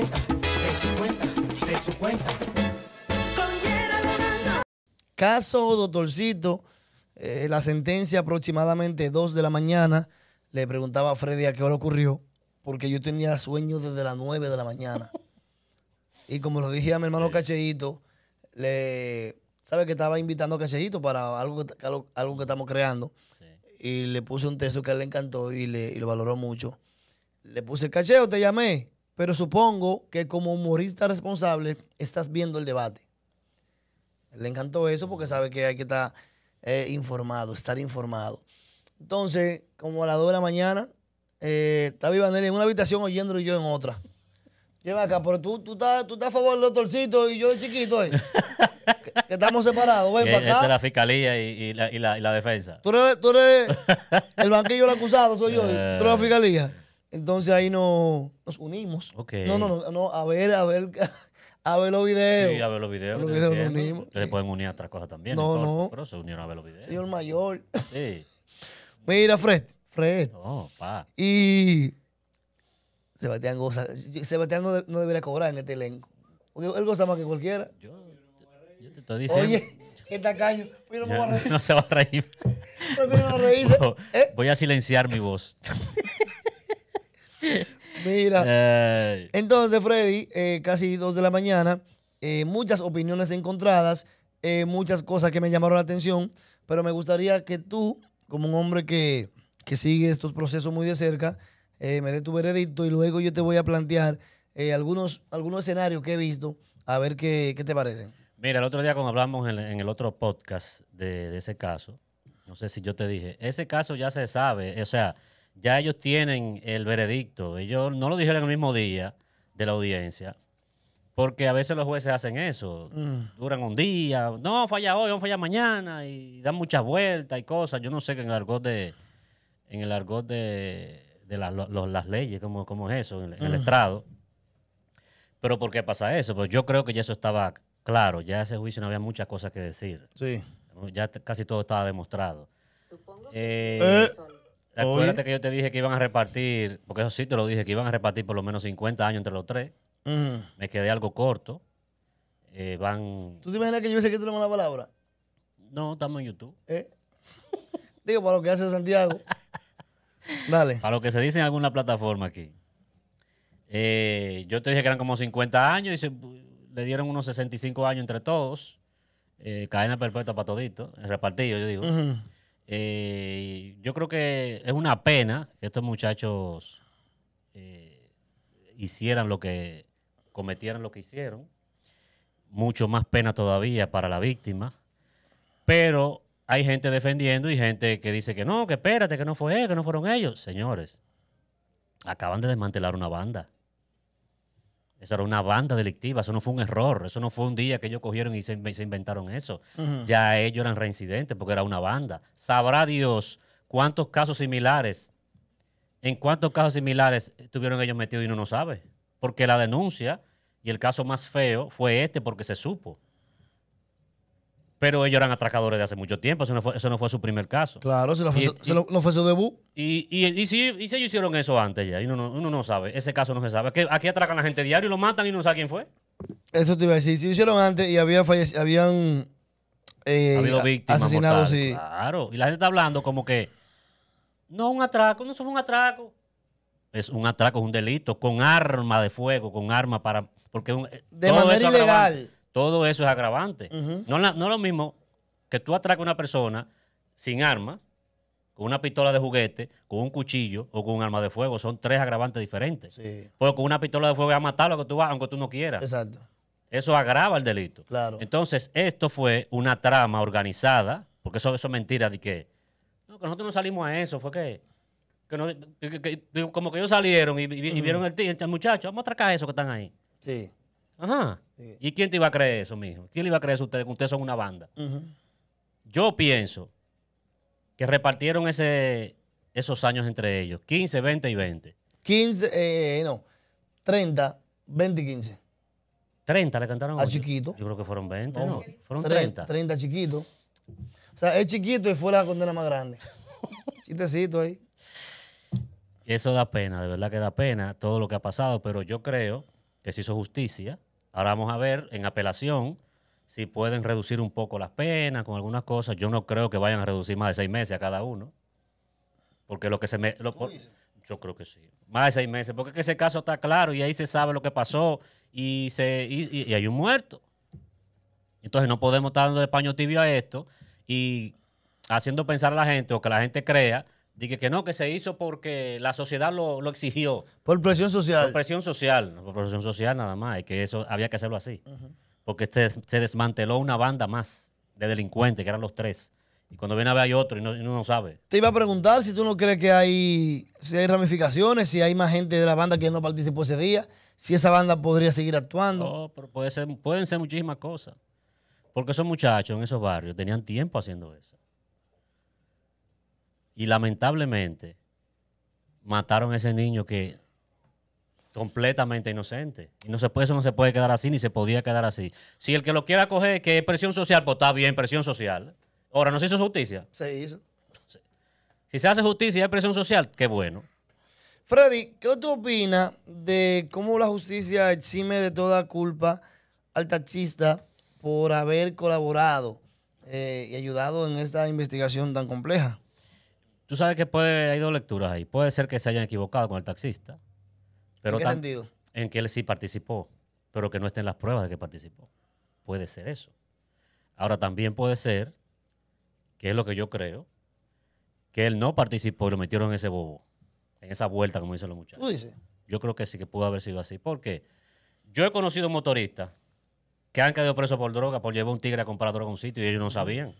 de su cuenta, de su cuenta. Caso doctorcito, eh, la sentencia aproximadamente 2 de la mañana, le preguntaba a Freddy a qué hora ocurrió, porque yo tenía sueño desde las 9 de la mañana. y como lo dije a mi hermano Cacheito, le sabe que estaba invitando a Cacheito para algo que, algo, que estamos creando. Y le puse un texto que a él le encantó y, le, y lo valoró mucho. Le puse, Cacheo, te llamé. Pero supongo que como humorista responsable estás viendo el debate. Le encantó eso porque sabe que hay que estar eh, informado, estar informado. Entonces, como a las 2 de la mañana, eh, está Vivanelli en una habitación oyendo y yo en otra. Lleva acá, pero tú, tú, estás, a favor del doctorcito y yo de chiquito. Eh. que, estamos separados, ven eh, para acá. la fiscalía y, la, defensa. Tú eres, tú eres el banquillo del acusado, soy yo. Tú eres la fiscalía. Entonces ahí nos, nos unimos. No, no, no, no, a ver, a ver, a ver los videos. Sí, a ver los videos. Los videos nos unimos. Ustedes pueden unir a otras cosas también. No, no. pero se unieron a ver los videos. Señor mayor. Sí. Mira, Fred. Fred. No, pa. Y Sebastián goza. Sebastián no, no debería cobrar en este elenco. Porque él goza más que cualquiera. Yo, yo te estoy diciendo. Oye, está tacaño. no, me a reír. no se va a reír. Eh, voy a silenciar mi voz. Mira. Entonces, Freddy, eh, casi dos de la mañana, eh, muchas opiniones encontradas, eh, muchas cosas que me llamaron la atención, pero me gustaría que tú, como un hombre que, sigue estos procesos muy de cerca, me dé tu veredicto y luego yo te voy a plantear algunos, algunos escenarios que he visto, a ver qué, te parecen. Mira, el otro día cuando hablamos en, el otro podcast de, de ese caso, no sé si yo te dije, ese caso ya se sabe, o sea, ya ellos tienen el veredicto. Ellos no lo dijeron el mismo día de la audiencia, porque a veces los jueces hacen eso. Mm. Duran un día, no, falla hoy, a falla mañana, y dan muchas vueltas y cosas. Yo no sé que en el argot de, en el argot de, las leyes, como, es eso, en el, mm. estrado. Pero ¿por qué pasa eso? Pues yo creo que ya eso estaba claro, ya ese juicio no había muchas cosas que decir. Sí. Ya casi todo estaba demostrado. Supongo que eh, Acuérdate que yo te dije que iban a repartir, porque eso sí te lo dije, que iban a repartir por lo menos 50 años entre los tres. Me quedé algo corto. Eh, van. ¿Tú te imaginas que yo sé que una la palabra? No, estamos en YouTube. ¿Eh? Digo, para lo que hace Santiago. Dale. Para lo que se dice en alguna plataforma aquí. Eh, yo te dije que eran como 50 años y se, le dieron unos 65 años entre todos. cadena perpetua para todito, repartido, yo digo yo creo que es una pena que estos muchachos eh, hicieran lo que cometieran lo que hicieron. Mucho más pena todavía para la víctima. Pero hay gente defendiendo y gente que dice que no, que espérate, que no fue él, que no fueron ellos. Señores, acaban de desmantelar una banda. Eso era una banda delictiva, eso no fue un error, eso no fue un día que ellos cogieron y se, inventaron eso. Ya ellos eran reincidentes porque era una banda. Sabrá Dios ¿Cuántos casos similares? ¿En cuántos casos similares estuvieron ellos metidos y uno no sabe? Porque la denuncia y el caso más feo fue este porque se supo. Pero ellos eran atracadores de hace mucho tiempo, eso no fue, su primer caso. Claro, se no fue, su, lo, fue su debut. Y, y, si, ellos hicieron eso antes ya, y uno no, sabe, ese caso no se sabe. Aquí, aquí atracan a la gente diario y lo matan y no sabe quién fue. Eso te iba a decir, si hicieron antes y había habían eh, asesinados. Y... Claro, y la gente está hablando como que no, un atraco, no, eso fue un atraco. Es un atraco, es un delito, con arma de fuego, con arma para... Porque eh, de manera ilegal. Todo eso es agravante. no, es lo mismo que tú atracas a una persona sin armas, con una pistola de juguete, con un cuchillo o con un arma de fuego. Son tres agravantes diferentes. Sí. Porque con una pistola de fuego vas a lo que tú vas, aunque tú no quieras. Exacto. Eso agrava el delito. Claro. Entonces, esto fue una trama organizada, porque eso, eso es mentira de que no, que nosotros no salimos a eso, fue que. no, como que ellos salieron y, y, vieron el, el muchacho, vamos a atracar esos que están ahí. Sí. Ajá. ¿Y quién te iba a creer eso, mijo? ¿Quién le iba a creer eso a ustedes que ustedes son una banda? Yo pienso que repartieron ese, esos años entre ellos, 15, 20 y 20. 15, eh, no, 30, 20 y 15. 30 le cantaron. A chiquito. Yo creo que fueron 20, no. no fueron 30. 30 chiquito. O sea, es chiquito y fue la condena más grande. Chistecito ahí. Eso da pena, de verdad que da pena todo lo que ha pasado, pero yo creo que se hizo justicia. Ahora vamos a ver en apelación si pueden reducir un poco las penas con algunas cosas. Yo no creo que vayan a reducir más de seis meses a cada uno. Porque lo que se me. yo creo que sí. Más de seis meses. Porque que ese caso está claro y ahí se sabe lo que pasó y, se, y, hay un muerto. Entonces no podemos estar dando de paño tibio a esto y haciendo pensar a la gente o que la gente crea Dije que no, que se hizo porque la sociedad lo, exigió. Por presión social. Por presión social, por presión social nada más, y que eso había que hacerlo así. Porque se, se, desmanteló una banda más de delincuentes, que eran los tres. Y cuando viene a ver hay otro y, no, uno no sabe. Te iba a preguntar si tú no crees que hay, si hay ramificaciones, si hay más gente de la banda que no participó ese día, si esa banda podría seguir actuando. No, pero puede ser, pueden ser muchísimas cosas. Porque esos muchachos en esos barrios tenían tiempo haciendo eso. Y lamentablemente mataron a ese niño que completamente inocente. Y no se puede, eso no se puede quedar así, ni se podía quedar así. Si el que lo quiera coger, que es presión social, pues está bien, presión social. Ahora, ¿no se hizo justicia? Se hizo. Si se hace justicia y hay presión social, qué bueno. Freddy, ¿qué tú opinas de cómo la justicia exime de toda culpa al taxista por haber colaborado eh, y ayudado en esta investigación tan compleja. Tú sabes que puede, hay dos lecturas ahí. Puede ser que se hayan equivocado con el taxista. Pero ¿En En que él sí participó, pero que no estén las pruebas de que participó. Puede ser eso. Ahora también puede ser, que es lo que yo creo, que él no participó y lo metieron en ese bobo, en esa vuelta, como dicen los muchachos. Yo creo que sí que pudo haber sido así. Porque yo he conocido motoristas que han caído presos por droga, por llevar un tigre a comprar droga a un sitio y ellos no sabían.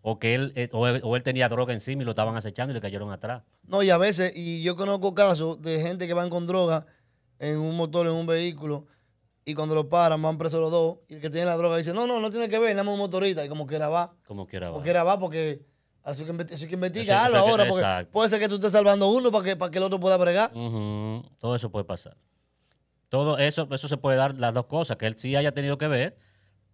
O que eh, él, o él, tenía droga encima y lo estaban acechando y le cayeron atrás. No, y a veces, y yo conozco casos de gente que van con droga en un motor, en un vehículo, y cuando lo paran, van presos los dos, y el que tiene la droga dice, no, no, no tiene que ver, nada más un motorista, y como quiera va. Como quiera va. Como quiera va porque... Así que, así que investiga algo ahora, porque puede ser que tú estés salvando uno para que, para que el otro pueda bregar. Todo eso puede pasar. Todo eso, eso se puede dar las dos cosas, que él sí haya tenido que ver,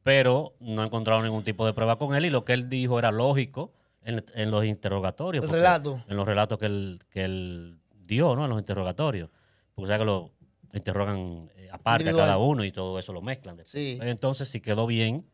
pero no ha encontrado ningún tipo de prueba con él y lo que él dijo era lógico en, los interrogatorios. El En los relatos que él, él dio, ¿no? En los interrogatorios. Porque sea, que lo interrogan eh, aparte a cada uno y todo eso lo mezclan. Sí. Entonces si quedó bien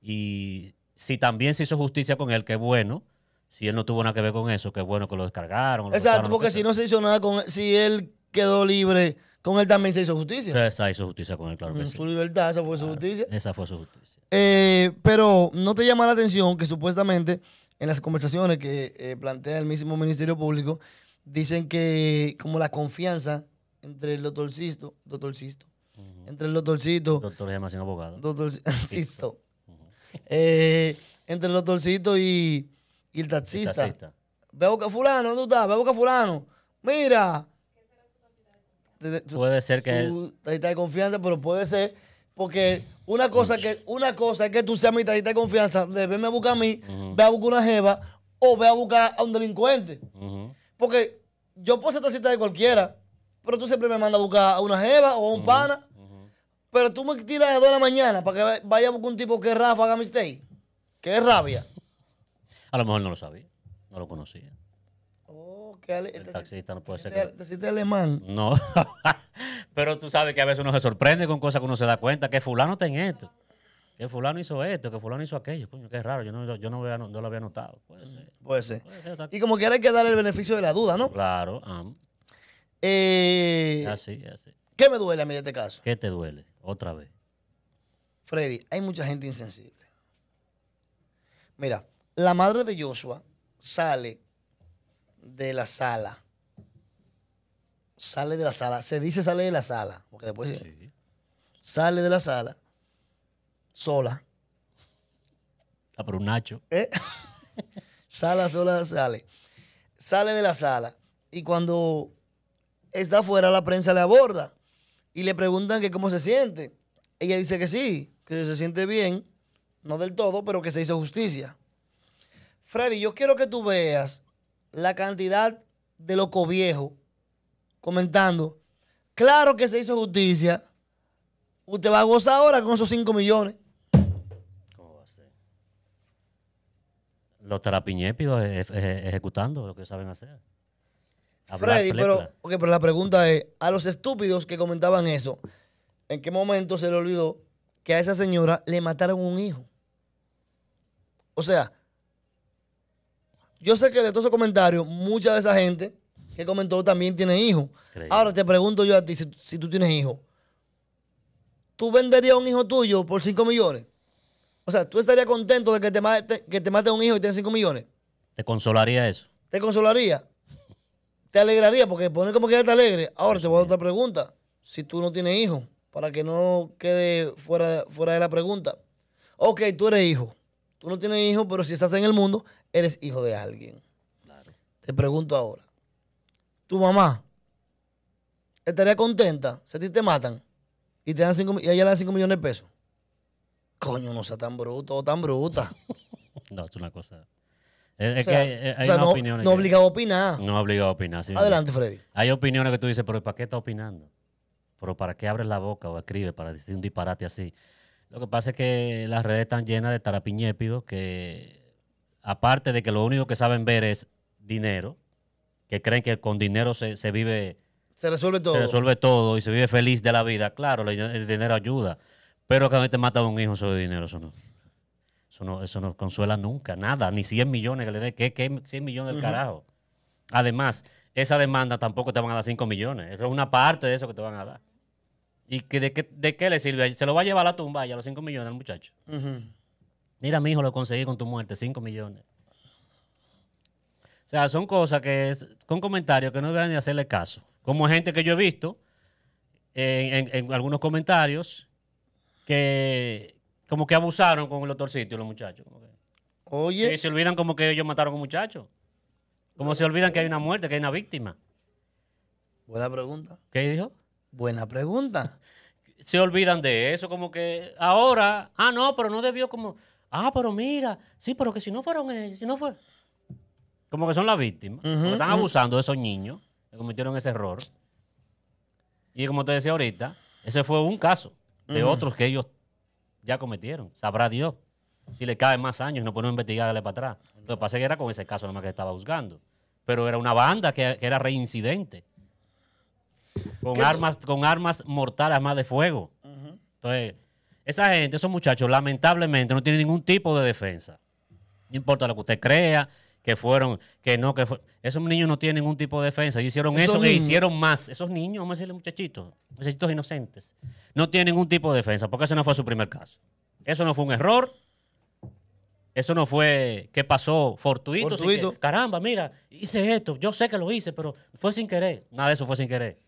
y si también se hizo justicia con él, qué bueno. Si él no tuvo nada que ver con eso, qué bueno que lo descargaron. Exacto, porque si no se hizo nada con si él quedó libre, con él también se hizo justicia. Esa hizo justicia con él, claro En Su libertad, esa fue su justicia. Esa fue su justicia. Eh, pero no te llama la atención que supuestamente en las conversaciones que eh, plantea el mismo Ministerio Público, dicen que como la confianza entre el doctor Sisto doctor Sisto entre el doctorcito... Doctor sin abogado. doctor eh, entre el doctorcito y, y el taxista. Veo que fulano, ¿dónde tú estás? Veo que fulano. Mira, puede ser que. de confianza, pero puede ser. Porque una cosa, que, una cosa es que tú seas mi mitad de confianza, de verme a buscar a mí, ve a buscar una jeva o ve a buscar a un delincuente. Porque yo puedo ser tarjeta de cualquiera, pero tú siempre me mandas a buscar a una jeva o a un pana. Pero tú me tiras a las de la mañana para que vaya a buscar un tipo que Rafa haga mistake. Que es rabia. A lo mejor no lo sabía, no lo conocía que el, taxista no puede ser. ¿Te alemán. No. Pero tú sabes que a veces uno se sorprende con cosas que uno se da cuenta, que fulano está en esto, que fulano hizo esto, que fulano hizo aquello. Coño, qué raro, yo no, lo había notado. Puede ser. Mm, puede ser. y como quiera hay que darle el beneficio de la duda, ¿no? Claro. Eh, así, así. ¿Qué me duele a mí de este caso? ¿Qué te duele? Otra vez. Freddy, hay mucha gente insensible. Mira, la madre de Joshua sale de la sala. Sale de la sala. Se dice sale de la sala. Porque después. Sale de la sala. Sola. Ah, por un Nacho. ¿Eh? sala, sola, sale. Sale de la sala. Y cuando está afuera, la prensa le aborda. Y le preguntan que cómo se siente. Ella dice que sí, que se siente bien. No del todo, pero que se hizo justicia. Freddy, yo quiero que tú veas la cantidad de loco viejo comentando, claro que se hizo justicia, usted va a gozar ahora con esos 5 millones. ¿Cómo va a ser? Los terapiñépidos e-, e-, e-, ejecutando lo que saben hacer. Freddy, pero, pero la pregunta es, a los estúpidos que comentaban eso, ¿en qué momento se le olvidó que a esa señora le mataron un hijo? O sea, yo sé que de todos esos comentarios, mucha de esa gente que comentó también tiene hijos. Ahora te pregunto yo a ti, si, tú tienes hijos, ¿tú venderías un hijo tuyo por 5 millones? O sea, ¿tú estarías contento de que te mate, que te mate un hijo y tengas 5 millones? ¿Te consolaría eso? ¿Te consolaría? ¿Te alegraría? Porque poner como que ya te alegre. Ahora, se te voy a otra pregunta. Si tú no tienes hijos, para que no quede fuera, fuera de la pregunta. Ok, tú eres hijo. Tú no tienes hijos, pero si estás en el mundo, eres hijo de alguien. Te pregunto ahora, ¿tu mamá estaría contenta si a ti te matan y, te dan cinco, y a ella le dan 5 millones de pesos? Coño, no sea tan bruto o tan bruta. no, es una cosa... Es, que hay, eh, no, opinión no obliga a opinar. No obliga a opinar. Adelante, Freddy. Hay opiniones que tú dices, pero ¿para qué está opinando? Pero ¿para qué abres la boca o escribes para decir un disparate así? Lo que pasa es que las redes están llenas de tarapiñépidos que aparte de que lo único que saben ver es dinero, que creen que con dinero se, vive... Se resuelve todo. todo y se vive feliz de la vida. Claro, el dinero ayuda. Pero cuando te mata a un hijo sobre dinero, eso no. Eso no, eso no consuela nunca, nada, ni 100 millones que le dé. ¿Qué, 100 millones del carajo? Además, esa demanda tampoco te van a dar 5 millones. Eso es una parte de eso que te van a dar. ¿Y que, de, de, qué le sirve? Se lo va a llevar a la tumba ya los 5 millones al muchacho. Mira, mi hijo, lo conseguí con tu muerte, 5 millones. O sea, son cosas que, es, con comentarios que no deberían ni hacerle caso. Como gente que yo he visto en, algunos comentarios que como que abusaron con el y los muchachos. Oye. Y se olvidan como que ellos mataron a un muchacho. Como se olvidan que hay una muerte, que hay una víctima. Buena pregunta. ¿Qué dijo? Buena pregunta. Se olvidan de eso, como que ahora, ah, no, pero no debió como... Ah, pero mira, sí, pero que si no fueron ellos, eh, si no fue. Como que son las víctimas. están abusando de esos niños que cometieron ese error. Y como te decía ahorita, ese fue un caso de otros que ellos ya cometieron. Sabrá Dios si le caen más años no podemos investigarle para atrás. Lo que pasa es que era con ese caso más que estaba buscando. Pero era una banda que, era reincidente. Con armas, con armas mortales, armas de fuego. Entonces, esa gente, esos muchachos, lamentablemente no tienen ningún tipo de defensa. No importa lo que usted crea, que fueron, que no, que fueron. Esos niños no tienen ningún tipo de defensa. hicieron eso e hicieron más. Esos niños, vamos a decirle muchachitos, muchachitos inocentes, no tienen ningún tipo de defensa porque eso no fue su primer caso. Eso no fue un error. Eso no fue que pasó fortuito. caramba, mira, hice esto. Yo sé que lo hice, pero fue sin querer. Nada de eso fue sin querer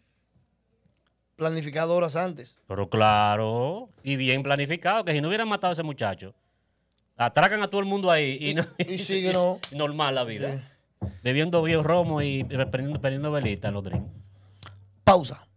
planificado horas antes. Pero claro, y bien planificado, que si no hubieran matado a ese muchacho, atracan a todo el mundo ahí y, sigue normal la vida. Bebiendo bio romo y prendiendo, prendiendo velita los drinks. Pausa.